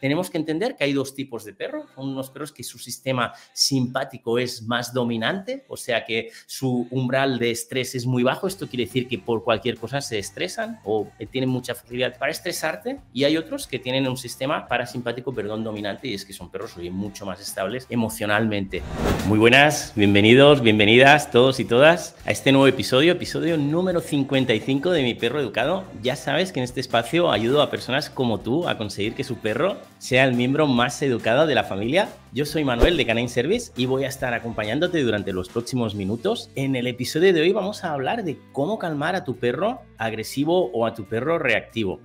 Tenemos que entender que hay dos tipos de perros. Unos perros que su sistema simpático es más dominante, o sea que su umbral de estrés es muy bajo. Esto quiere decir que por cualquier cosa se estresan o eh, tienen mucha facilidad para estresarte. Y hay otros que tienen un sistema parasimpático, perdón, dominante, y es que son perros mucho más estables emocionalmente. Muy buenas, bienvenidos, bienvenidas todos y todas a este nuevo episodio, episodio número 55 de Mi Perro Educado. Ya sabes que en este espacio ayudo a personas como tú a conseguir que su perro sea el miembro más educado de la familia. Yo soy Manuel de Canine Service y voy a estar acompañándote durante los próximos minutos. En el episodio de hoy vamos a hablar de cómo calmar a tu perro agresivo o a tu perro reactivo.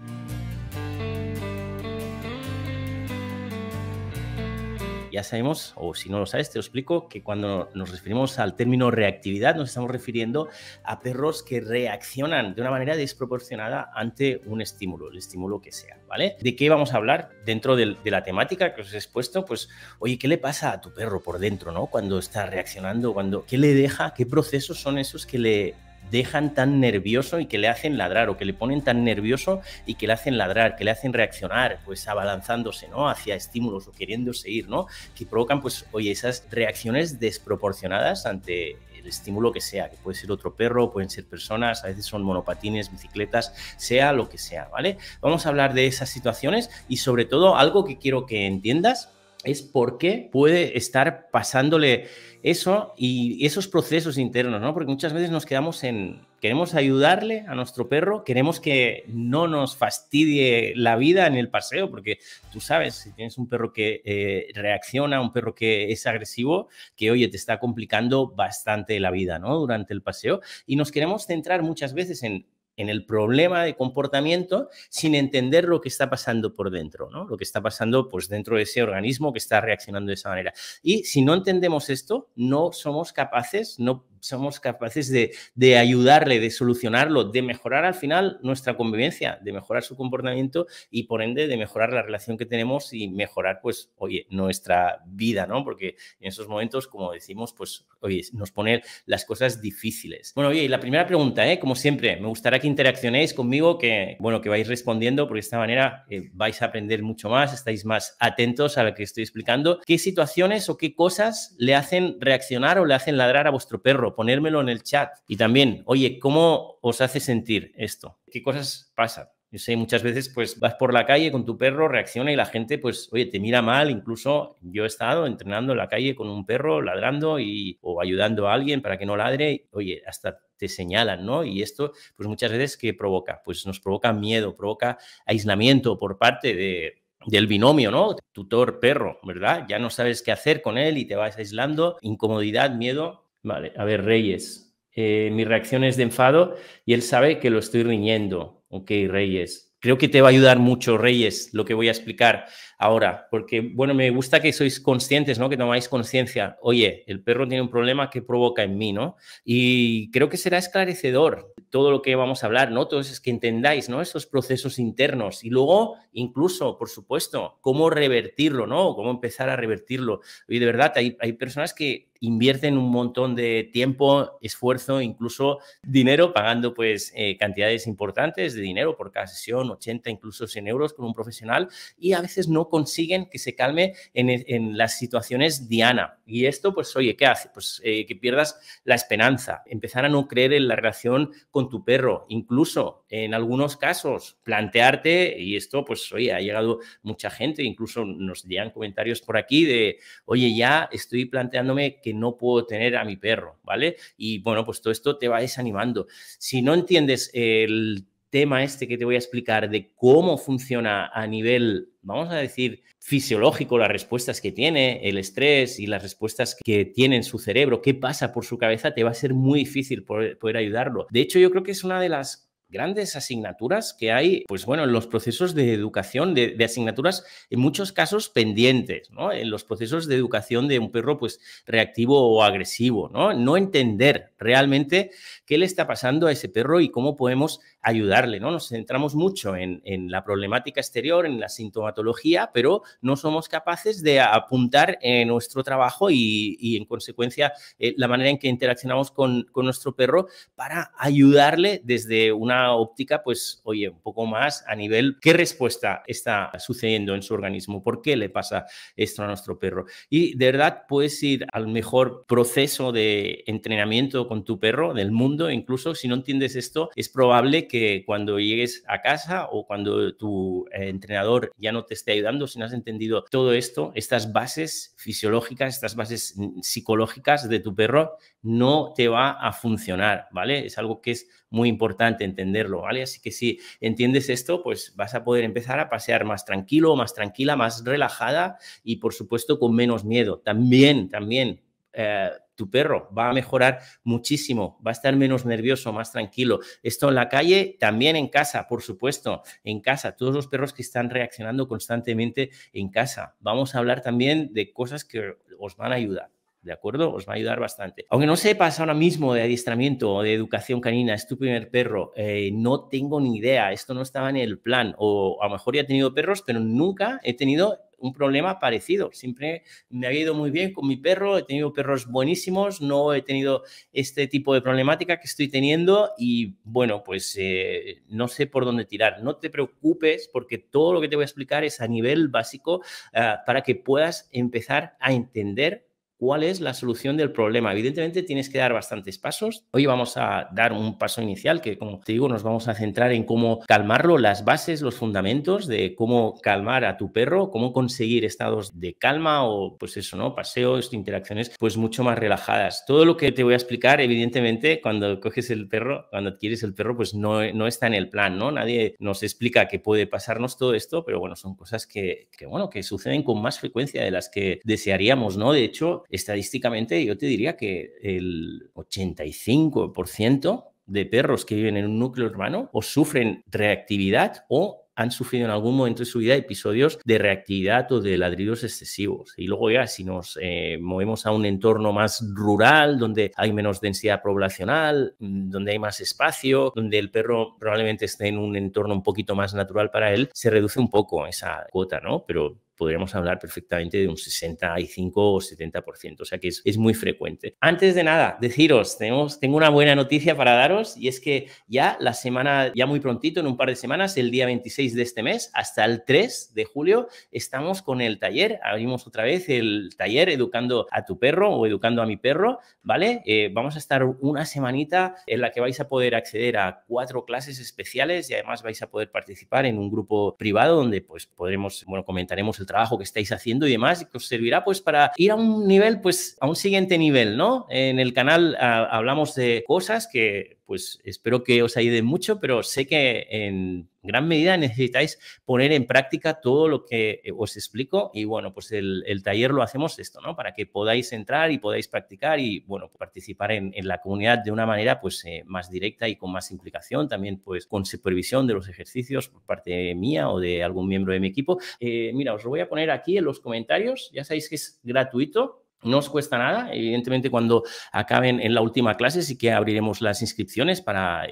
ya sabemos, o si no lo sabes, te lo explico, que cuando nos referimos al término reactividad nos estamos refiriendo a perros que reaccionan de una manera desproporcionada ante un estímulo, el estímulo que sea, ¿vale? ¿De qué vamos a hablar dentro de, la temática que os he expuesto? Pues, oye, ¿qué le pasa a tu perro por dentro, ¿no? Cuando está reaccionando, cuando, ¿qué le deja? ¿Qué procesos son esos que le dejan tan nervioso y que le hacen ladrar, o que le ponen tan nervioso y que le hacen ladrar, que le hacen reaccionar, pues abalanzándose, ¿no? Hacia estímulos o queriéndose ir, ¿no? Que provocan, pues, oye, esas reacciones desproporcionadas ante el estímulo que sea, que puede ser otro perro, pueden ser personas, a veces son monopatines, bicicletas, sea lo que sea, ¿vale? Vamos a hablar de esas situaciones y sobre todo algo que quiero que entiendas es por qué puede estar pasándole eso y esos procesos internos, ¿no? Porque muchas veces nos quedamos en, queremos ayudarle a nuestro perro, queremos que no nos fastidie la vida en el paseo, porque tú sabes, si tienes un perro que eh, reacciona, un perro que es agresivo, que oye, te está complicando bastante la vida, ¿no? Durante el paseo. Y nos queremos centrar muchas veces en en el problema de comportamiento sin entender lo que está pasando por dentro, ¿no? Lo que está pasando pues dentro de ese organismo que está reaccionando de esa manera. Y si no entendemos esto, no somos capaces, no somos capaces de, ayudarle, de solucionarlo, de mejorar al final nuestra convivencia, de mejorar su comportamiento y por ende de mejorar la relación que tenemos y mejorar, pues, oye, nuestra vida, ¿no? Porque en esos momentos, como decimos, pues, oye, nos pone las cosas difíciles. Bueno, oye, y la primera pregunta, ¿eh? Como siempre, me gustaría que interaccionéis conmigo, que, bueno, que vais respondiendo, porque de esta manera eh, vais a aprender mucho más, estáis más atentos a lo que estoy explicando. ¿Qué situaciones o qué cosas le hacen reaccionar o le hacen ladrar a vuestro perro? ponérmelo en el chat. Y también, oye, ¿cómo os hace sentir esto? ¿Qué cosas pasan? Yo sé, muchas veces pues vas por la calle con tu perro, reacciona y la gente pues, oye, te mira mal. Incluso yo he estado entrenando en la calle con un perro ladrando y, o ayudando a alguien para que no ladre. Oye, hasta te señalan, ¿no? Y esto, pues muchas veces, ¿qué provoca? Pues nos provoca miedo, provoca aislamiento por parte de, del binomio, ¿no? Tutor perro, ¿verdad? Ya no sabes qué hacer con él y te vas aislando, incomodidad, miedo, Vale, a ver, Reyes. Eh, mi reacción es de enfado y él sabe que lo estoy riñendo. Ok, Reyes. Creo que te va a ayudar mucho, Reyes, lo que voy a explicar ahora, porque, bueno, me gusta que sois conscientes, ¿no? Que tomáis conciencia. Oye, el perro tiene un problema que provoca en mí, ¿no? Y creo que será esclarecedor todo lo que vamos a hablar, ¿no? Entonces es que entendáis, ¿no? Esos procesos internos y luego, incluso, por supuesto, cómo revertirlo, ¿no? Cómo empezar a revertirlo. Y de verdad, hay, hay personas que invierten un montón de tiempo, esfuerzo, incluso dinero, pagando pues eh, cantidades importantes de dinero por cada sesión, 80, incluso 100 euros con un profesional, y a veces no consiguen que se calme en, e, las situaciones diana. Y esto, pues, oye, ¿qué hace? Pues eh, que pierdas la esperanza, empezar a no creer en la relación con tu perro, incluso en algunos casos, plantearte, y esto, pues, oye, ha llegado mucha gente, incluso nos llegan comentarios por aquí de, oye, ya estoy planteándome que no puedo tener a mi perro, ¿vale? Y bueno, pues todo esto te va desanimando. Si no entiendes el tema este que te voy a explicar de cómo funciona a nivel, vamos a decir, fisiológico, las respuestas que tiene, el estrés y las respuestas que tiene su cerebro, qué pasa por su cabeza, te va a ser muy difícil poder, poder ayudarlo. De hecho, yo creo que es una de las grandes asignaturas que hay, pues bueno, en los procesos de educación, de, asignaturas en muchos casos pendientes, ¿no? En los procesos de educación de un perro, pues reactivo o agresivo, ¿no? No entender realmente qué le está pasando a ese perro y cómo podemos ayudarle, ¿no? Nos centramos mucho en, la problemática exterior, en la sintomatología, pero no somos capaces de apuntar en nuestro trabajo y, y en consecuencia, eh, la manera en que interaccionamos con, con, nuestro perro para ayudarle desde una óptica, pues, oye, un poco más a nivel qué respuesta está sucediendo en su organismo, por qué le pasa esto a nuestro perro. Y de verdad puedes ir al mejor proceso de entrenamiento con tu perro del mundo, incluso si no entiendes esto, es probable que cuando llegues a casa o cuando tu eh, entrenador ya no te esté ayudando, si no has entendido todo esto, estas bases fisiológicas, estas bases mm, psicológicas de tu perro, no te va a funcionar, ¿vale? Es algo que es muy importante entenderlo, ¿vale? Así que si entiendes esto, pues vas a poder empezar a pasear más tranquilo, más tranquila, más relajada y por supuesto con menos miedo. También, también eh, tu perro va a mejorar muchísimo, va a estar menos nervioso, más tranquilo. Esto en la calle, también en casa, por supuesto, en casa, todos los perros que están reaccionando constantemente en casa. Vamos a hablar también de cosas que os van a ayudar. ¿de acuerdo? Os va a ayudar bastante. Aunque no sepas ahora mismo de adiestramiento o de educación canina, es tu primer perro, eh, no tengo ni idea, esto no estaba en el plan, o a lo mejor ya he tenido perros, pero nunca he tenido un problema parecido. Siempre me ha ido muy bien con mi perro, he tenido perros buenísimos, no he tenido este tipo de problemática que estoy teniendo y bueno, pues eh, no sé por dónde tirar. No te preocupes porque todo lo que te voy a explicar es a nivel básico ah, para que puedas empezar a entender cuál es la solución del problema. Evidentemente tienes que dar bastantes pasos. Hoy vamos a dar un paso inicial que, como te digo, nos vamos a centrar en cómo calmarlo, las bases, los fundamentos de cómo calmar a tu perro, cómo conseguir estados de calma o, pues eso, ¿no? Paseos, interacciones, pues mucho más relajadas. Todo lo que te voy a explicar, evidentemente, cuando coges el perro, cuando adquieres el perro, pues no, no está en el plan, ¿no? Nadie nos explica que puede pasarnos todo esto, pero bueno, son cosas que, que, bueno, que suceden con más frecuencia de las que desearíamos, ¿no? De hecho, estadísticamente yo te diría que el 85% de perros que viven en un núcleo urbano o sufren reactividad o han sufrido en algún momento de su vida episodios de reactividad o de ladridos excesivos. Y luego ya si nos eh, movemos a un entorno más rural, donde hay menos densidad poblacional, mm, donde hay más espacio, donde el perro probablemente esté en un entorno un poquito más natural para él, se reduce un poco esa cuota, ¿no? Pero podríamos hablar perfectamente de un 65 o 70%, o sea que es, es, muy frecuente. Antes de nada, deciros, tenemos, tengo una buena noticia para daros y es que ya la semana, ya muy prontito, en un par de semanas, el día 26 de este mes hasta el 3 de julio estamos con el taller. Abrimos otra vez el taller Educando a tu perro o Educando a mi perro, ¿vale? Eh, vamos a estar una semanita en la que vais a poder acceder a cuatro clases especiales y además vais a poder participar en un grupo privado donde pues podremos, bueno, comentaremos el trabajo que estáis haciendo y demás y que os servirá pues para ir a un nivel, pues a un siguiente nivel, ¿no? En el canal ah, hablamos de cosas que pues espero que os ayude mucho, pero sé que en gran medida necesitáis poner en práctica todo lo que eh, os explico y bueno, pues el, taller lo hacemos esto, ¿no? Para que podáis entrar y podáis practicar y bueno, participar en, la comunidad de una manera pues eh, más directa y con más implicación, también pues con supervisión de los ejercicios por parte mía o de algún miembro de mi equipo. Eh, mira, os lo voy a poner aquí en los comentarios, ya sabéis que es gratuito, no os cuesta nada, evidentemente cuando acaben en la última clase sí que abriremos las inscripciones para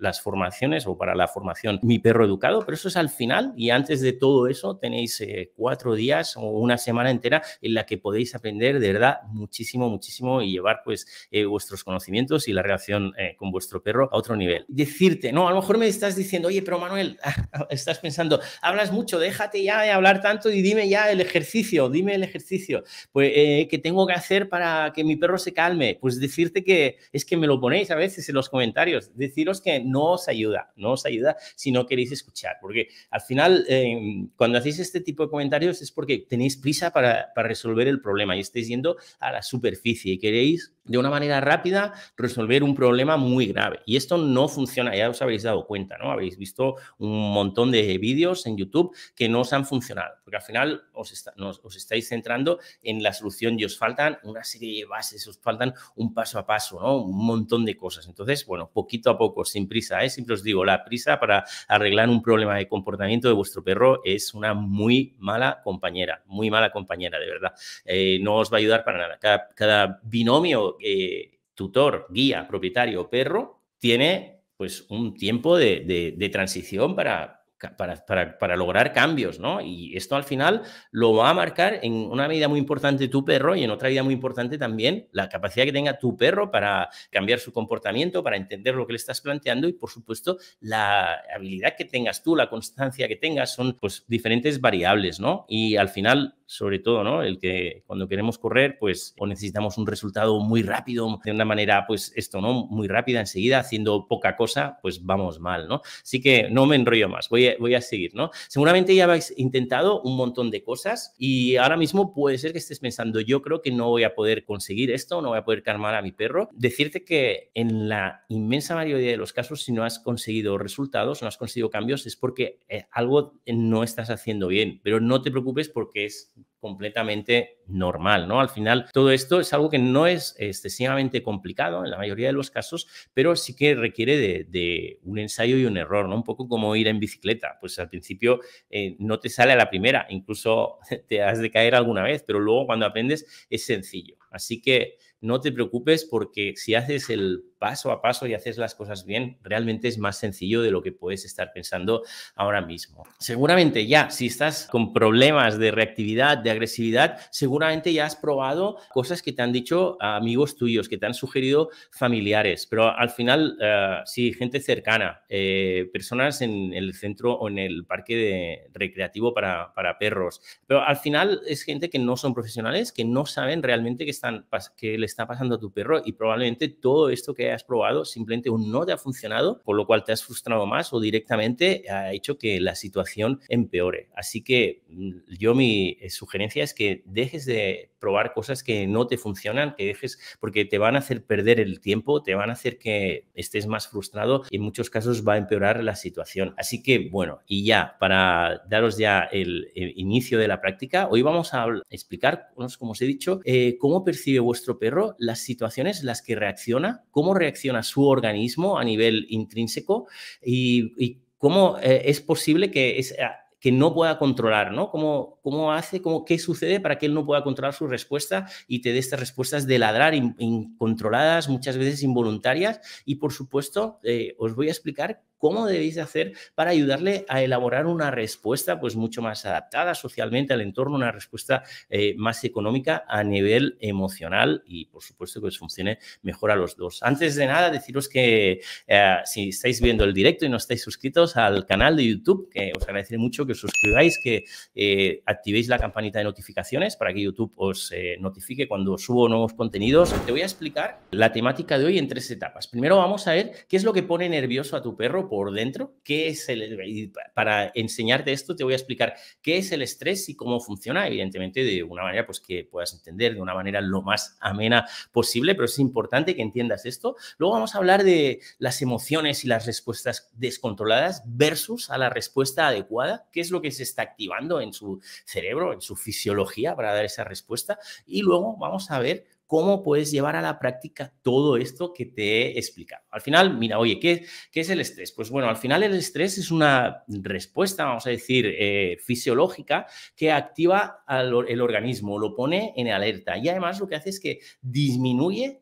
las formaciones o para la formación Mi Perro Educado, pero eso es al final y antes de todo eso tenéis eh, cuatro días o una semana entera en la que podéis aprender de verdad muchísimo, muchísimo y llevar pues eh, vuestros conocimientos y la relación eh, con vuestro perro a otro nivel. Decirte, no, a lo mejor me estás diciendo, oye, pero Manuel, estás pensando, hablas mucho, déjate ya de hablar tanto y dime ya el ejercicio, dime el ejercicio. Pues que tengo que hacer para que mi perro se calme? Pues decirte que es que me lo ponéis a veces en los comentarios, deciros que no os ayuda, no os ayuda si no queréis escuchar, porque al final em, cuando hacéis este tipo de comentarios es porque tenéis prisa para, para resolver el problema y estáis yendo a la superficie y queréis de una manera rápida resolver un problema muy grave. Y esto no funciona, ya os habéis dado cuenta, ¿no? Habéis visto un montón de vídeos en YouTube que no os han funcionado, porque al final os, está, os estáis centrando en la solución os faltan una serie de bases, os faltan un paso a paso, un montón de cosas. Entonces, bueno, poquito a poco, sin prisa, ¿eh? siempre os digo, la prisa para arreglar un problema de comportamiento de vuestro perro es una muy mala compañera, muy mala compañera, de verdad. Eh, no os va a ayudar para nada. Cada, binomio, eh, tutor, guía, propietario, perro, tiene pues un tiempo de transición para para, lograr cambios, ¿no? Y esto al final lo va a marcar en una medida muy importante tu perro y en otra medida muy importante también la capacidad que tenga tu perro para cambiar su comportamiento, para entender lo que le estás planteando y, por supuesto, la habilidad que tengas tú, la constancia que tengas, son pues diferentes variables, ¿no? Y al final sobre todo, ¿no? El que cuando queremos correr, pues o necesitamos un resultado muy rápido, de una manera, pues esto, ¿no? Muy rápida, enseguida, haciendo poca cosa, pues vamos mal, ¿no? Así que no me enrollo más, voy a, voy seguir, ¿no? Seguramente ya habéis intentado un montón de cosas y ahora mismo puede ser que estés pensando, yo creo que no voy a poder conseguir esto, no voy a poder calmar a mi perro. Decirte que en la inmensa mayoría de los casos, si no has conseguido resultados, no has conseguido cambios, es porque eh, algo no estás haciendo bien, pero no te preocupes porque es completamente normal, ¿no? Al final, todo esto es algo que no es excesivamente complicado en la mayoría de los casos, pero sí que requiere de, un ensayo y un error, ¿no? Un poco como ir en bicicleta, pues al principio eh, no te sale a la primera, incluso te has de caer alguna vez, pero luego cuando aprendes es sencillo. Así que no te preocupes porque si haces el paso a paso y haces las cosas bien, realmente es más sencillo de lo que puedes estar pensando ahora mismo. Seguramente ya, si estás con problemas de reactividad, de agresividad, seguramente ya has probado cosas que te han dicho amigos tuyos, que te han sugerido familiares, pero al final, eh, sí, gente cercana, eh, personas en el centro o en el parque de recreativo para, perros, pero al final es gente que no son profesionales, que no saben realmente que están, qué les está pasando a tu perro y probablemente todo esto que has probado simplemente no te ha funcionado, por lo cual te has frustrado más o directamente ha hecho que la situación empeore. Así que mm, yo mi eh, sugerencia es que dejes de probar cosas que no te funcionan, que dejes, porque te van a hacer perder el tiempo, te van a hacer que estés más frustrado y en muchos casos va a empeorar la situación. Así que bueno, y ya para daros ya el, inicio de la práctica, hoy vamos a explicar, como os he dicho, eh, cómo percibe vuestro perro las situaciones las que reacciona, cómo reacciona su organismo a nivel intrínseco y, cómo eh, es posible que, ah, que no pueda controlar, ¿no? ¿Cómo, cómo hace, cómo, qué sucede para que él no pueda controlar su respuesta y te dé estas respuestas de ladrar incontroladas, muchas veces involuntarias? Y por supuesto, eh, os voy a explicar cómo debéis hacer para ayudarle a elaborar una respuesta pues mucho más adaptada socialmente al entorno, una respuesta eh, más económica a nivel emocional y por supuesto que os funcione mejor a los dos. Antes de nada, deciros que eh, si estáis viendo el directo y no estáis suscritos al canal de YouTube, que os agradeceré mucho que os suscribáis, que eh, activéis la campanita de notificaciones para que YouTube os notifique cuando subo nuevos contenidos. Te voy a explicar la temática de hoy en tres etapas. Primero vamos a ver qué es lo que pone nervioso a tu perro por dentro, qué es el, para enseñarte esto te voy a explicar qué es el estrés y cómo funciona, evidentemente de una manera pues que puedas entender de una manera lo más amena posible, pero es importante que entiendas esto. Luego vamos a hablar de las emociones y las respuestas descontroladas versus a la respuesta adecuada, qué es lo que se está activando en su cerebro, en su fisiología para dar esa respuesta y luego vamos a ver cómo puedes llevar a la práctica todo esto que te he explicado. Al final, mira, oye, ¿qué, qué es el estrés? Pues bueno, al final el estrés es una respuesta, vamos a decir, eh, fisiológica que activa al, el organismo, lo pone en alerta y además lo que hace es que disminuye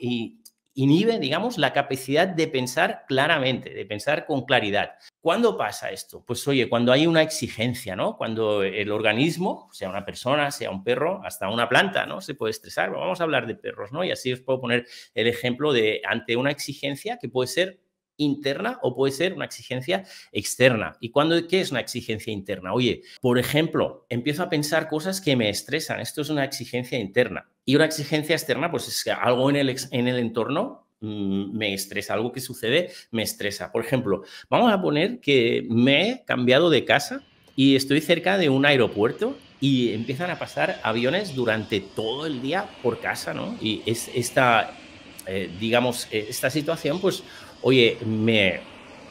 y inhibe, digamos, la capacidad de pensar claramente, de pensar con claridad. ¿Cuándo pasa esto? Pues oye, cuando hay una exigencia, ¿no? Cuando el organismo, sea una persona, sea un perro, hasta una planta, ¿no? Se puede estresar. Vamos a hablar de perros, ¿no? Y así os puedo poner el ejemplo de ante una exigencia que puede ser interna o puede ser una exigencia externa. ¿Y cuándo qué es una exigencia interna? Oye, por ejemplo, empiezo a pensar cosas que me estresan. Esto es una exigencia interna. Y una exigencia externa, pues es que algo en el, en el entorno mm, me estresa, algo que sucede me estresa. Por ejemplo, vamos a poner que me he cambiado de casa y estoy cerca de un aeropuerto y empiezan a pasar aviones durante todo el día por casa, ¿no? Y es esta, eh, digamos, eh, esta situación, pues oye, me,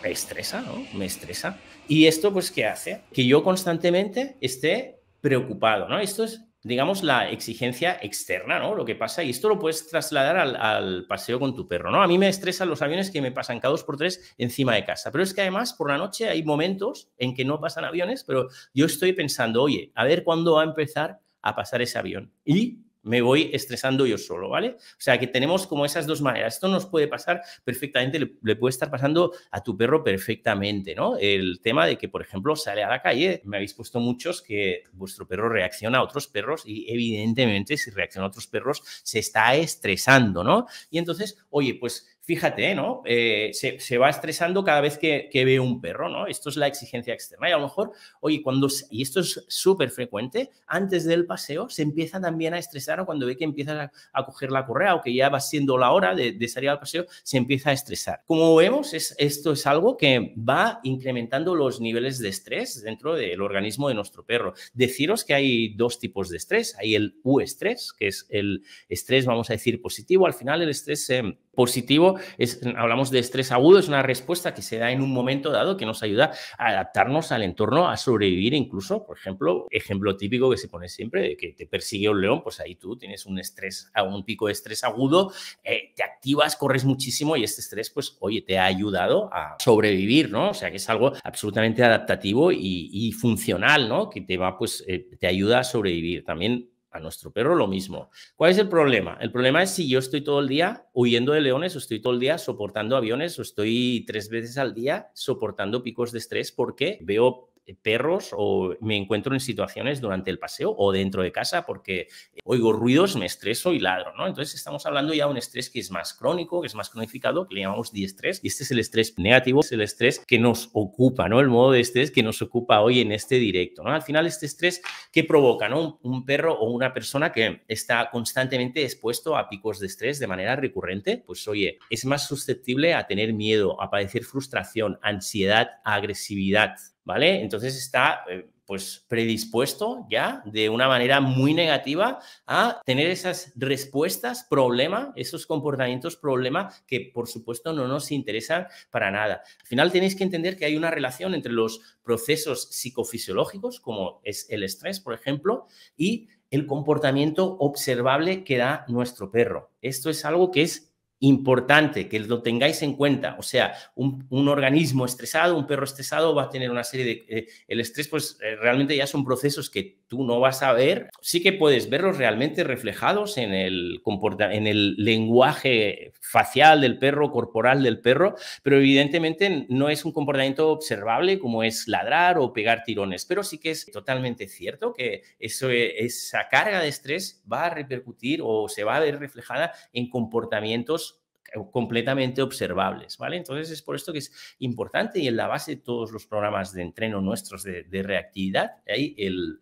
estresa, ¿no? Me estresa. Y esto, pues, ¿qué hace? Que yo constantemente esté preocupado, ¿no? Esto es, digamos, la exigencia externa, ¿no? Lo que pasa, y esto lo puedes trasladar al, paseo con tu perro, ¿no? A mí me estresan los aviones que me pasan cada dos por tres encima de casa, pero es que además por la noche hay momentos en que no pasan aviones, pero yo estoy pensando, oye, a ver cuándo va a empezar a pasar ese avión. Y me voy estresando yo solo, ¿vale? O sea, que tenemos como esas dos maneras. Esto nos puede pasar perfectamente, le, puede estar pasando a tu perro perfectamente, ¿no? El tema de que, por ejemplo, sale a la calle, me habéis puesto muchos que vuestro perro reacciona a otros perros y evidentemente si reacciona a otros perros se está estresando, ¿no? Y entonces, oye, pues fíjate, ¿eh? ¿no? Eh, se, va estresando cada vez que, ve un perro, ¿no? Esto es la exigencia externa. Y a lo mejor, oye, cuando, y esto es súper frecuente, antes del paseo se empieza también a estresar o cuando ve que empiezas a, coger la correa o que ya va siendo la hora de, salir al paseo, se empieza a estresar. Como vemos, esto es algo que va incrementando los niveles de estrés dentro del organismo de nuestro perro. Deciros que hay dos tipos de estrés. Hay el U-estrés, que es el estrés, vamos a decir, positivo. Al final el estrés positivo, hablamos de estrés agudo, es una respuesta que se da en un momento dado que nos ayuda a adaptarnos al entorno, a sobrevivir incluso, por ejemplo, ejemplo típico que se pone siempre, de que te persigue un león, pues ahí tú tienes un estrés, un pico de estrés agudo, eh, te activas, corres muchísimo y este estrés, pues, oye, te ha ayudado a sobrevivir, ¿no? O sea, que es algo absolutamente adaptativo y, funcional, ¿no? Que te va, pues, eh, te ayuda a sobrevivir. También a nuestro perro lo mismo. ¿Cuál es el problema? El problema es si yo estoy todo el día huyendo de leones o estoy todo el día soportando aviones o estoy tres veces al día soportando picos de estrés porque veo eh, perros o me encuentro en situaciones durante el paseo o dentro de casa porque eh, oigo ruidos, me estreso y ladro, ¿no? Entonces estamos hablando ya de un estrés que es más crónico, que es más cronificado, que le llamamos diestrés y este es el estrés negativo, es el estrés que nos ocupa, ¿no? El modo de estrés que nos ocupa hoy en este directo, ¿no? Al final este estrés que provoca, ¿no? Un, perro o una persona que está constantemente expuesto a picos de estrés de manera recurrente, pues oye, es más susceptible a tener miedo, a padecer frustración, ansiedad, agresividad, ¿vale? Entonces está eh, pues predispuesto ya de una manera muy negativa a tener esas respuestas problema, esos comportamientos problema que por supuesto no nos interesan para nada. Al final tenéis que entender que hay una relación entre los procesos psicofisiológicos, como es el estrés, por ejemplo, y el comportamiento observable que da nuestro perro. Esto es algo que es importante que lo tengáis en cuenta. O sea, un, organismo estresado, un perro estresado va a tener una serie de... Eh, el estrés, pues eh, realmente ya son procesos que tú no vas a ver, sí que puedes verlos realmente reflejados en el, en el lenguaje facial del perro, corporal del perro, pero evidentemente no es un comportamiento observable como es ladrar o pegar tirones, pero sí que es totalmente cierto que eso, e, esa carga de estrés va a repercutir o se va a ver reflejada en comportamientos completamente observables, ¿vale? Entonces es por esto que es importante y en la base de todos los programas de entreno nuestros de, reactividad el,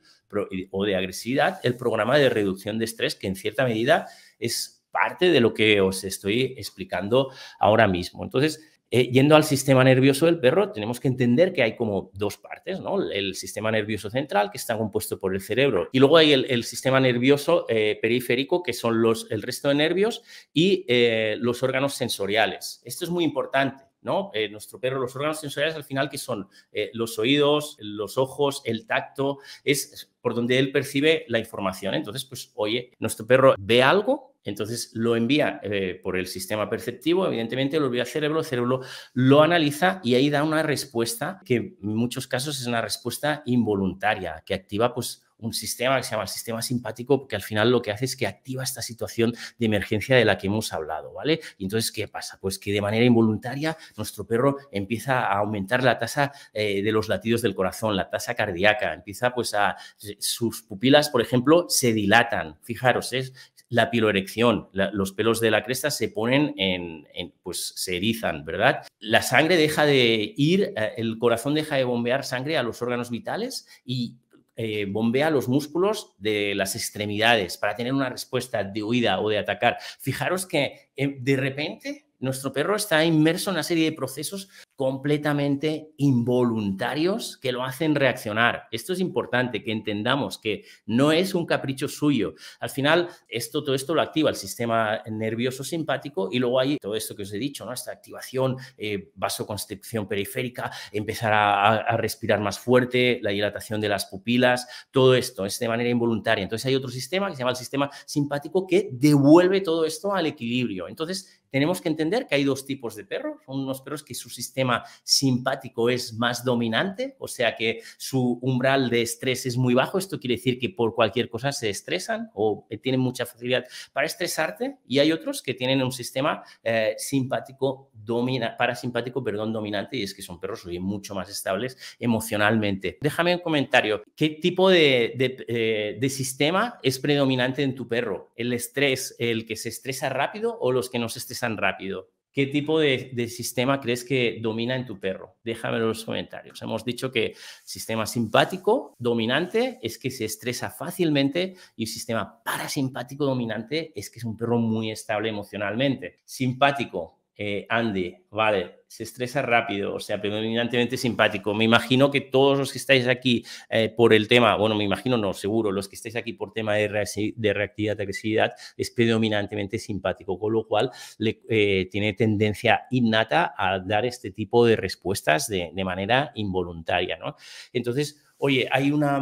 o de agresividad, el programa de reducción de estrés que en cierta medida es parte de lo que os estoy explicando ahora mismo. Entonces, eh, yendo al sistema nervioso del perro, tenemos que entender que hay como dos partes, ¿no? El sistema nervioso central, que está compuesto por el cerebro, y luego hay el, sistema nervioso eh, periférico, que son los, el resto de nervios y eh, los órganos sensoriales. Esto es muy importante. ¿no? Eh, nuestro perro, los órganos sensoriales al final que son eh, los oídos, los ojos, el tacto, es por donde él percibe la información. Entonces, pues, oye, nuestro perro ve algo, entonces lo envía eh, por el sistema perceptivo, evidentemente lo envía al cerebro, el cerebro lo analiza y ahí da una respuesta que en muchos casos es una respuesta involuntaria, que activa pues un sistema que se llama el sistema simpático, que al final lo que hace es que activa esta situación de emergencia de la que hemos hablado, ¿vale? entonces, ¿qué pasa? Pues que de manera involuntaria nuestro perro empieza a aumentar la tasa eh, de los latidos del corazón, la tasa cardíaca, empieza pues a... Eh, sus pupilas, por ejemplo, se dilatan. Fijaros, es la piloerección, los pelos de la cresta se ponen en, pues se erizan, ¿verdad? La sangre deja de ir, eh, el corazón deja de bombear sangre a los órganos vitales y eh, bombea los músculos de las extremidades para tener una respuesta de huida o de atacar. Fijaros que eh, de repente nuestro perro está inmerso en una serie de procesos completamente involuntarios que lo hacen reaccionar. Esto es importante que entendamos que no es un capricho suyo. Al final, esto, todo esto lo activa el sistema nervioso simpático y luego hay todo esto que os he dicho, ¿no? esta activación, eh, vasoconstricción periférica, empezar a, a, respirar más fuerte, la dilatación de las pupilas, todo esto es de manera involuntaria. Entonces hay otro sistema que se llama el sistema simpático que devuelve todo esto al equilibrio. Entonces, tenemos que entender que hay dos tipos de perros. Son unos perros que su sistema simpático es más dominante, o sea que su umbral de estrés es muy bajo. Esto quiere decir que por cualquier cosa se estresan o eh, tienen mucha facilidad para estresarte. Y hay otros que tienen un sistema eh, simpático domina, parasimpático, perdón, dominante, y es que son perros mucho más estables emocionalmente. Déjame un comentario. ¿Qué tipo de, eh, de sistema es predominante en tu perro? ¿El estrés, el que se estresa rápido o los que no se estresan? rápido. ¿Qué tipo de, sistema crees que domina en tu perro? déjame en los comentarios. Hemos dicho que sistema simpático dominante es que se estresa fácilmente y el sistema parasimpático dominante es que es un perro muy estable emocionalmente. Simpático, eh, Andy, vale, se estresa rápido, o sea, predominantemente simpático. Me imagino que todos los que estáis aquí eh, por el tema, bueno, me imagino no, seguro, los que estáis aquí por tema de, reactividad, agresividad, es predominantemente simpático, con lo cual le, eh, tiene tendencia innata a dar este tipo de respuestas de, de manera involuntaria, ¿no? Entonces, oye, hay una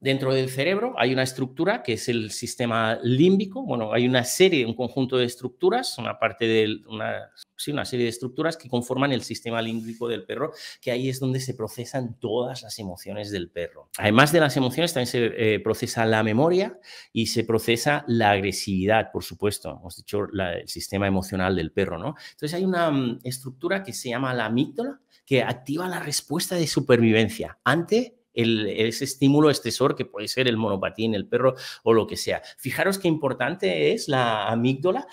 Dentro del cerebro hay una estructura que es el sistema límbico, bueno, hay una serie, un conjunto de estructuras, una parte de una, una serie de estructuras que conforman el sistema límbico del perro, que ahí es donde se procesan todas las emociones del perro. Además de las emociones, también se eh, procesa la memoria y se procesa la agresividad, por supuesto, hemos dicho el sistema emocional del perro, ¿no? Entonces hay una mm, estructura que se llama la amígdala, que activa la respuesta de supervivencia ante ese estímulo estresor que puede ser el monopatín, el perro o lo que sea. Fijaros qué importante es la amígdala,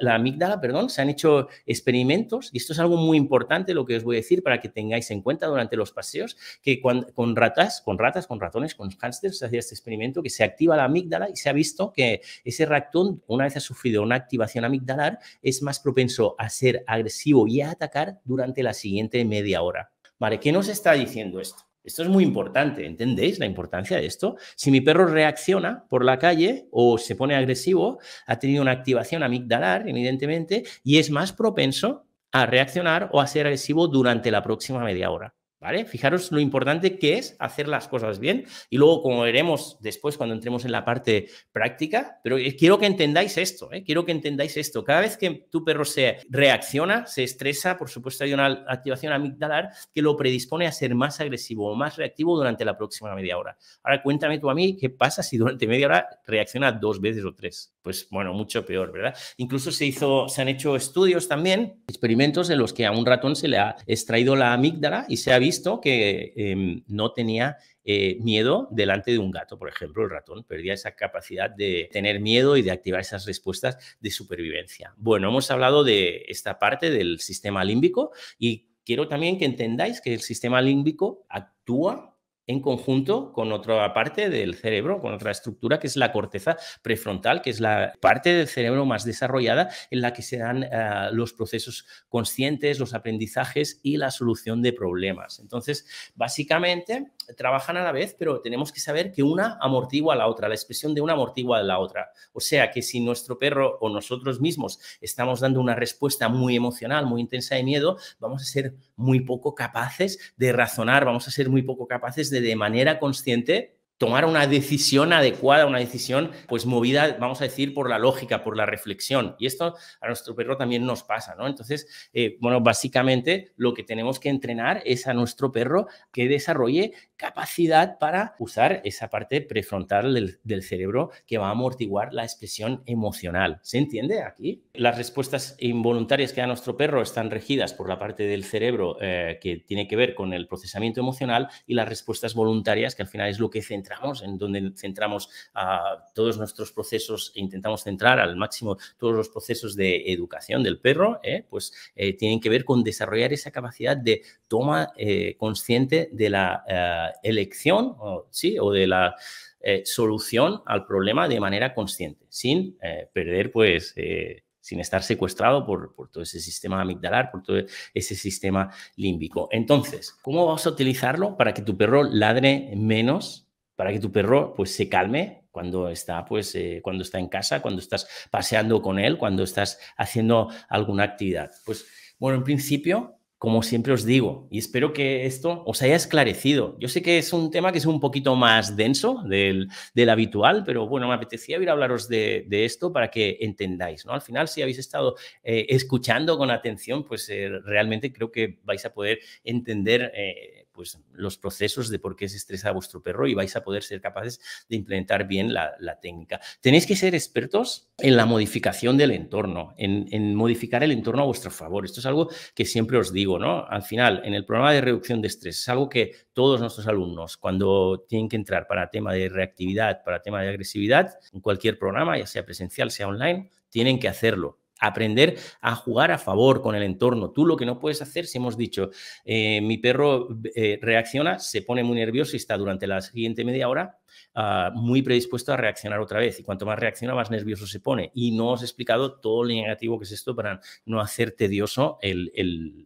la amígdala, perdón, se han hecho experimentos y esto es algo muy importante lo que os voy a decir para que tengáis en cuenta durante los paseos que con ratas, con ratas, con ratones, con cáncer, se hacía este experimento que se activa la amígdala y se ha visto que ese ratón una vez ha sufrido una activación amigdalar es más propenso a ser agresivo y a atacar durante la siguiente media hora. Vale, ¿qué nos está diciendo esto? Esto es muy importante, ¿entendéis la importancia de esto? Si mi perro reacciona por la calle o se pone agresivo, ha tenido una activación amigdalar, evidentemente, y es más propenso a reaccionar o a ser agresivo durante la próxima media hora. Fijaros lo importante que es hacer las cosas bien y luego, como veremos después cuando entremos en la parte práctica, pero eh, quiero que entendáis esto, ¿eh? quiero que entendáis esto. Cada vez que tu perro se reacciona, se estresa, por supuesto hay una activación amígdalar que lo predispone a ser más agresivo o más reactivo durante la próxima media hora. Ahora cuéntame tú a mí qué pasa si durante media hora reacciona dos veces o tres. Pues bueno, mucho peor, ¿verdad? Incluso se hizo, se han hecho estudios también, experimentos en los que a un ratón se le ha extraído la amígdala y se ha visto que em, no tenía eh, miedo delante de un gato, por ejemplo, el ratón perdía esa capacidad de tener miedo y de activar esas respuestas de supervivencia. Bueno, hemos hablado de esta parte del sistema límbico y quiero también que entendáis que el sistema límbico actúa en conjunto con otra parte del cerebro, con otra estructura que es la corteza prefrontal, que es la parte del cerebro más desarrollada en la que se dan eh, los procesos conscientes, los aprendizajes y la solución de problemas. Entonces, básicamente trabajan a la vez, pero tenemos que saber que una amortigua a la otra, la expresión de una amortigua a la otra. O sea, que si nuestro perro o nosotros mismos estamos dando una respuesta muy emocional, muy intensa de miedo, vamos a ser muy poco capaces de razonar, vamos a ser muy poco capaces de de manera consciente tomar una decisión adecuada, una decisión pues movida, vamos a decir, por la lógica, por la reflexión. Y esto a nuestro perro también nos pasa, ¿no? Entonces, eh, bueno, básicamente lo que tenemos que entrenar es a nuestro perro que desarrolle capacidad para usar esa parte prefrontal del, cerebro que va a amortiguar la expresión emocional. ¿Se entiende aquí? Las respuestas involuntarias que da nuestro perro están regidas por la parte del cerebro eh, que tiene que ver con el procesamiento emocional y las respuestas voluntarias, que al final es lo que centra en donde centramos a todos nuestros procesos e intentamos centrar al máximo todos los procesos de educación del perro, ¿eh? pues eh, tienen que ver con desarrollar esa capacidad de toma eh, consciente de la elección o, ¿sí? o de la solución al problema de manera consciente, sin perder pues sin estar secuestrado por, por, todo ese sistema amigdalar, por todo ese sistema límbico. Entonces, ¿cómo vas a utilizarlo para que tu perro ladre menos para que tu perro pues se calme cuando está pues eh, cuando está en casa, cuando estás paseando con él, cuando estás haciendo alguna actividad. Pues bueno, en principio, como siempre os digo, y espero que esto os haya esclarecido. Yo sé que es un tema que es un poquito más denso del, del habitual, pero bueno, me apetecía ir a hablaros de, esto para que entendáis, ¿no? Al final, si habéis estado eh, escuchando con atención, pues eh, realmente creo que vais a poder entender pues, los procesos de por qué se estresa vuestro perro y vais a poder ser capaces de implementar bien la, técnica. Tenéis que ser expertos en la modificación del entorno, en, modificar el entorno a vuestro favor. Esto es algo que siempre os digo, ¿no? Al final, en el programa de reducción de estrés, es algo que todos nuestros alumnos, cuando tienen que entrar para tema de reactividad, para tema de agresividad, en cualquier programa, ya sea presencial, sea online, tienen que hacerlo aprender a jugar a favor con el entorno. Tú lo que no puedes hacer, si hemos dicho, eh, mi perro eh, reacciona, se pone muy nervioso y está durante la siguiente media hora Ah, muy predispuesto a reaccionar otra vez. Y cuanto más reacciona, más nervioso se pone. Y no os he explicado todo lo negativo que es esto para no hacer tedioso el,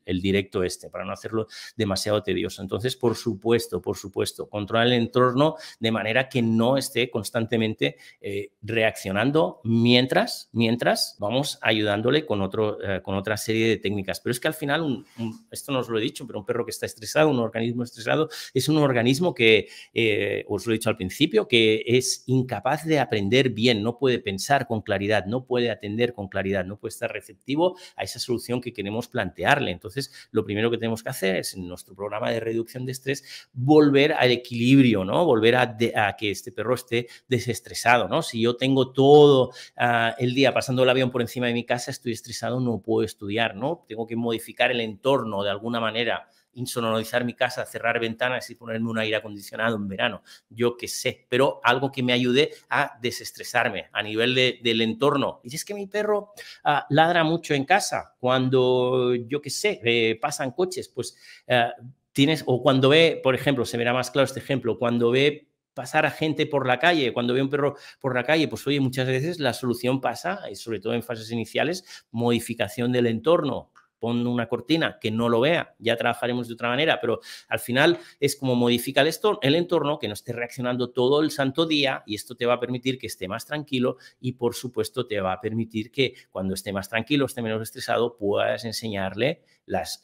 directo este, para no hacerlo demasiado tedioso. Entonces, por supuesto, por supuesto, controlar el entorno de manera que no esté constantemente eh, reaccionando mientras, mientras vamos ayudándole con, otro, eh, con otra serie de técnicas. Pero es que al final, esto no os lo he dicho, pero un perro que está estresado, un organismo estresado, es un organismo que, eh, os lo he dicho al principio, principio que es incapaz de aprender bien, no puede pensar con claridad, no puede atender con claridad, no puede estar receptivo a esa solución que queremos plantearle. Entonces, lo primero que tenemos que hacer es en nuestro programa de reducción de estrés volver al equilibrio, ¿no? Volver a, que este perro esté desestresado, ¿no? Si yo tengo todo ah, el día pasando el avión por encima de mi casa, estoy estresado, no puedo estudiar, ¿no? Tengo que modificar el entorno de alguna manera insonorizar mi casa, cerrar ventanas y ponerme un aire acondicionado en verano, yo qué sé, pero algo que me ayude a desestresarme a nivel del entorno. Y si es que mi perro ah, ladra mucho en casa, cuando yo qué sé, eh, pasan coches, pues ah, tienes, o cuando ve, por ejemplo, se verá más claro este ejemplo, cuando ve pasar a gente por la calle, cuando ve un perro por la calle, pues oye, muchas veces la solución pasa, y eh, sobre todo en fases iniciales, modificación del entorno, pon una cortina que no lo vea, ya trabajaremos de otra manera, pero al final es como modifica el, entorno, el entorno, que no esté reaccionando todo el santo día y esto te va a permitir que esté más tranquilo y por supuesto te va a permitir que cuando esté más tranquilo, esté menos estresado, puedas enseñarle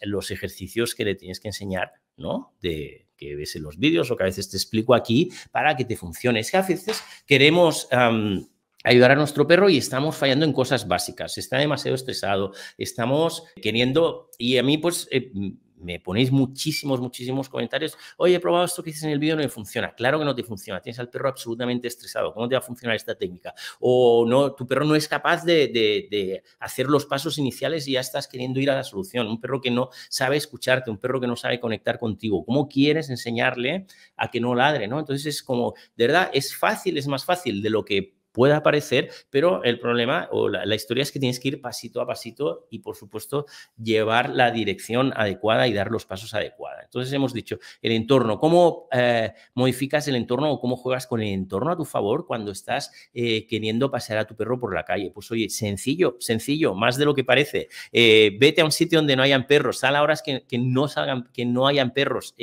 los ejercicios que le tienes que enseñar, ¿no? De, que ves en los vídeos o que a veces te explico aquí para que te funcione. Es que a veces queremos ayudar a nuestro perro y estamos fallando en cosas básicas. Está demasiado estresado, estamos queriendo, y a mí pues... Eh, me ponéis muchísimos, muchísimos comentarios. Oye, he probado esto que dices en el vídeo, no me funciona. Claro que no te funciona. Tienes al perro absolutamente estresado. ¿Cómo te va a funcionar esta técnica? O no, tu perro no es capaz de, de, hacer los pasos iniciales y ya estás queriendo ir a la solución. Un perro que no sabe escucharte, un perro que no sabe conectar contigo. ¿Cómo quieres enseñarle a que no ladre? ¿no? Entonces es como, de verdad, es fácil, es más fácil de lo que pueda aparecer, pero el problema o la, historia es que tienes que ir pasito a pasito y, por supuesto, llevar la dirección adecuada y dar los pasos adecuados. Entonces, hemos dicho, el entorno, ¿cómo eh, modificas el entorno o cómo juegas con el entorno a tu favor cuando estás eh, queriendo pasear a tu perro por la calle? Pues oye, sencillo, sencillo, más de lo que parece. Eh, vete a un sitio donde no hayan perros, sal a horas que, no, salgan, que no hayan perros.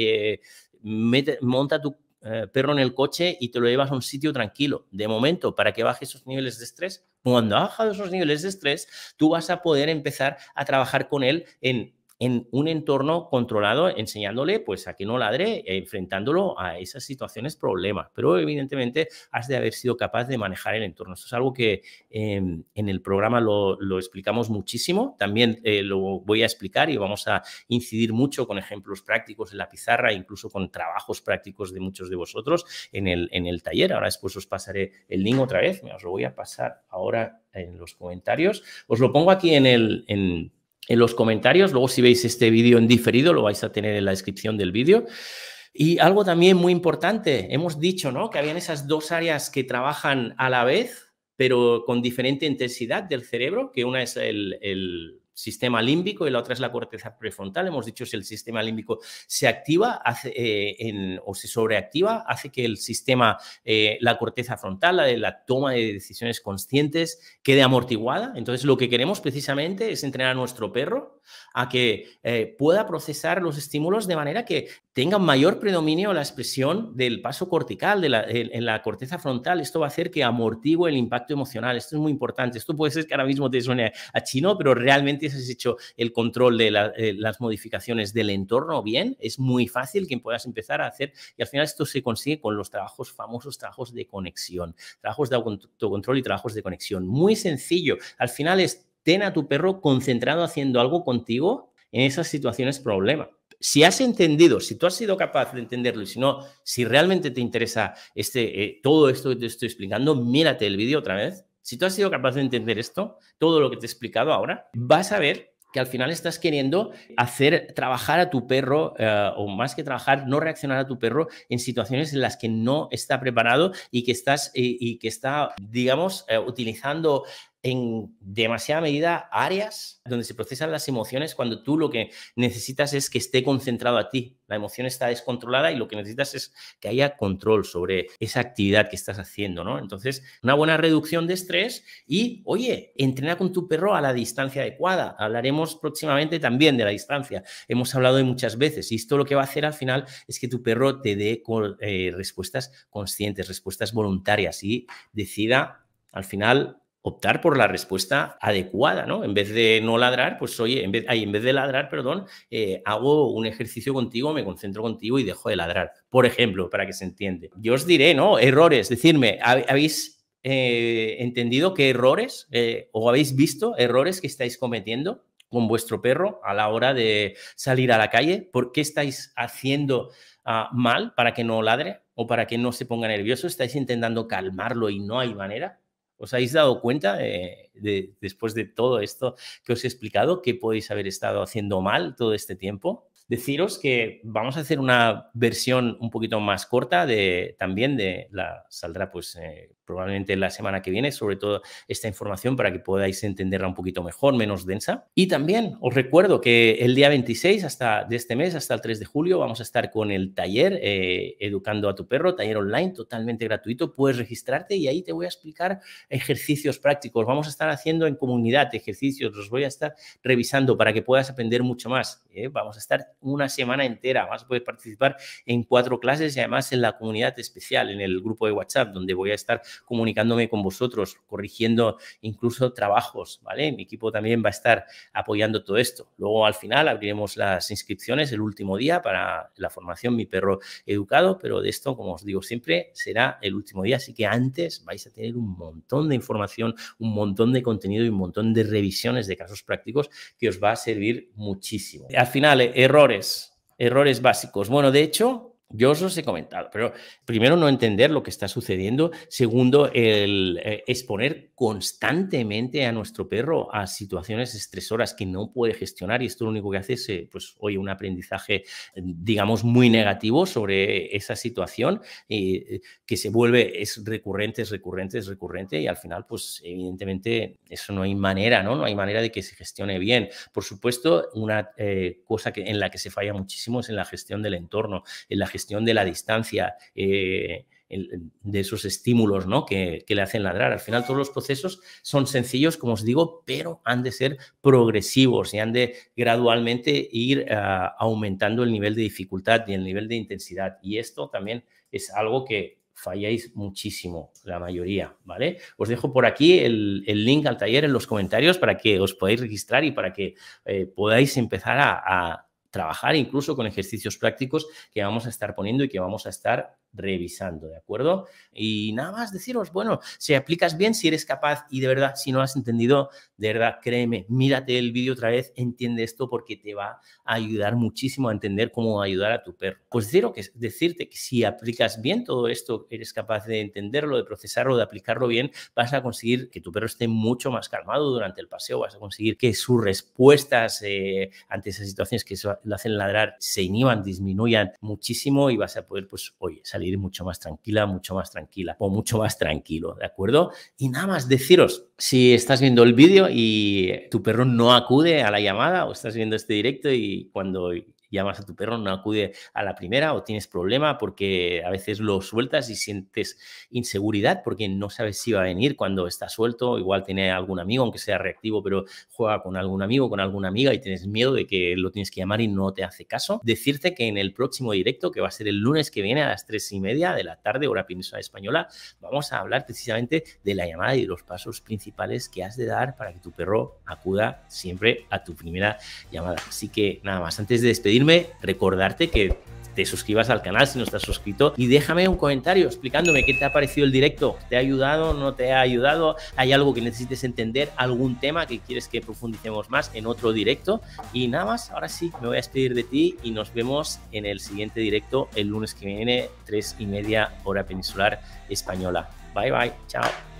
monta tu eh, perro en el coche y te lo llevas a un sitio tranquilo. De momento, para que baje esos niveles de estrés, cuando ha bajado esos niveles de estrés, tú vas a poder empezar a trabajar con él en en un entorno controlado, enseñándole pues a que no ladre, enfrentándolo a esas situaciones problemas. Pero evidentemente has de haber sido capaz de manejar el entorno. Esto es algo que em, en el programa lo, explicamos muchísimo. También eh, lo voy a explicar y vamos a incidir mucho con ejemplos prácticos en la pizarra, incluso con trabajos prácticos de muchos de vosotros en el, en el taller. Ahora después os pasaré el link otra vez. Os lo voy a pasar ahora en los comentarios. Os lo pongo aquí en el... En, en los comentarios. Luego, si veis este vídeo en diferido, lo vais a tener en la descripción del vídeo. Y algo también muy importante, hemos dicho ¿no? que habían esas dos áreas que trabajan a la vez, pero con diferente intensidad del cerebro, que una es el sistema límbico y la otra es la corteza prefrontal. Hemos dicho si el sistema límbico se activa hace, eh, en, o se sobreactiva, hace que el sistema, eh, la corteza frontal, la de la toma de decisiones conscientes, quede amortiguada. Entonces, lo que queremos precisamente es entrenar a nuestro perro a que eh, pueda procesar los estímulos de manera que tenga mayor predominio la expresión del paso cortical en la corteza frontal. Esto va a hacer que amortigue el impacto emocional. Esto es muy importante. Esto puede ser que ahora mismo te suene a chino, pero realmente has hecho el control de eh, las modificaciones del entorno bien, es muy fácil que puedas empezar a hacer. Y al final esto se consigue con los trabajos famosos, trabajos de conexión, trabajos de autocontrol y trabajos de conexión. Muy sencillo. Al final es ten a tu perro concentrado haciendo algo contigo en esas situaciones problema. Si has entendido, si tú has sido capaz de entenderlo y si no, si realmente te interesa este, eh, todo esto que te estoy explicando, mírate el vídeo otra vez. Si tú has sido capaz de entender esto, todo lo que te he explicado ahora, vas a ver que al final estás queriendo hacer trabajar a tu perro, eh, o más que trabajar, no reaccionar a tu perro en situaciones en las que no está preparado y que estás y que está, digamos, eh, utilizando en demasiada medida áreas donde se procesan las emociones cuando tú lo que necesitas es que esté concentrado a ti. La emoción está descontrolada y lo que necesitas es que haya control sobre esa actividad que estás haciendo, ¿no? Entonces, una buena reducción de estrés y, oye, entrena con tu perro a la distancia adecuada. Hablaremos próximamente también de la distancia. Hemos hablado de muchas veces y esto lo que va a hacer al final es que tu perro te dé eh, respuestas conscientes, respuestas voluntarias y decida al final optar por la respuesta adecuada, ¿no? En vez de no ladrar, pues oye, en vez, en vez de ladrar, perdón, eh, hago un ejercicio contigo, me concentro contigo y dejo de ladrar. Por ejemplo, para que se entiende. Yo os diré, ¿no? Errores, decirme, ¿habéis eh, entendido qué errores eh, o habéis visto errores que estáis cometiendo con vuestro perro a la hora de salir a la calle? ¿Por qué estáis haciendo ah, mal para que no ladre o para que no se ponga nervioso? ¿Estáis intentando calmarlo y no hay manera? ¿Os habéis dado cuenta, eh, de, después de todo esto que os he explicado, que podéis haber estado haciendo mal todo este tiempo? Deciros que vamos a hacer una versión un poquito más corta de, también de la, saldrá pues eh, probablemente la semana que viene, sobre todo esta información para que podáis entenderla un poquito mejor, menos densa. Y también os recuerdo que el día 26 hasta, de este mes, hasta el 3 de julio, vamos a estar con el taller eh, Educando a tu perro, taller online totalmente gratuito. Puedes registrarte y ahí te voy a explicar ejercicios prácticos. Vamos a estar haciendo en comunidad ejercicios, los voy a estar revisando para que puedas aprender mucho más. ¿eh? Vamos a estar una semana entera, vas a poder participar en cuatro clases y además en la comunidad especial, en el grupo de WhatsApp, donde voy a estar comunicándome con vosotros, corrigiendo incluso trabajos, ¿vale? Mi equipo también va a estar apoyando todo esto. Luego al final abriremos las inscripciones el último día para la formación Mi Perro Educado, pero de esto, como os digo siempre, será el último día, así que antes vais a tener un montón de información, un montón de contenido y un montón de revisiones de casos prácticos que os va a servir muchísimo. Al final, errores, errores básicos. Bueno, de hecho, yo os los he comentado, pero primero no entender lo que está sucediendo, segundo el eh, exponer constantemente a nuestro perro a situaciones estresoras que no puede gestionar y esto lo único que hace es, eh, pues, hoy un aprendizaje, digamos, muy negativo sobre esa situación eh, que se vuelve, es recurrente, es recurrente, es recurrente y al final, pues, evidentemente, eso no hay manera, ¿no? No hay manera de que se gestione bien. Por supuesto, una cosa que, en la que se falla muchísimo es en la gestión del entorno, en la gestión de la distancia, eh, de esos estímulos ¿no? que, le hacen ladrar. Al final todos los procesos son sencillos, como os digo, pero han de ser progresivos y han de gradualmente ir eh, aumentando el nivel de dificultad y el nivel de intensidad. Y esto también es algo que falláis muchísimo, la mayoría, ¿vale? Os dejo por aquí el, link al taller en los comentarios para que os podáis registrar y para que eh, podáis empezar a trabajar incluso con ejercicios prácticos que vamos a estar poniendo y que vamos a estar revisando, ¿de acuerdo? Y nada más deciros, bueno, si aplicas bien, si eres capaz y de verdad, si no has entendido, de verdad, créeme, mírate el vídeo otra vez, entiende esto porque te va a ayudar muchísimo a entender cómo ayudar a tu perro. Pues que, decirte que si aplicas bien todo esto, eres capaz de entenderlo, de procesarlo, de aplicarlo bien, vas a conseguir que tu perro esté mucho más calmado durante el paseo, vas a conseguir que sus respuestas eh, ante esas situaciones que lo hacen ladrar se inhiban, disminuyan muchísimo y vas a poder, pues, oye, salir ir mucho más tranquila, mucho más tranquila o mucho más tranquilo, ¿de acuerdo? Y nada más deciros, si estás viendo el vídeo y tu perro no acude a la llamada o estás viendo este directo y cuando llamas a tu perro, no acude a la primera o tienes problema porque a veces lo sueltas y sientes inseguridad porque no sabes si va a venir cuando está suelto, igual tiene algún amigo, aunque sea reactivo, pero juega con algún amigo, con alguna amiga y tienes miedo de que lo tienes que llamar y no te hace caso. Decirte que en el próximo directo, que va a ser el lunes que viene a las tres y media de la tarde, hora península española, vamos a hablar precisamente de la llamada y de los pasos principales que has de dar para que tu perro acuda siempre a tu primera llamada. Así que nada más, antes de despedir recordarte que te suscribas al canal si no estás suscrito y déjame un comentario explicándome qué te ha parecido el directo, te ha ayudado, no te ha ayudado, hay algo que necesites entender, algún tema que quieres que profundicemos más en otro directo y nada más, ahora sí, me voy a despedir de ti y nos vemos en el siguiente directo el lunes que viene, 3 y media hora peninsular española. Bye bye, chao.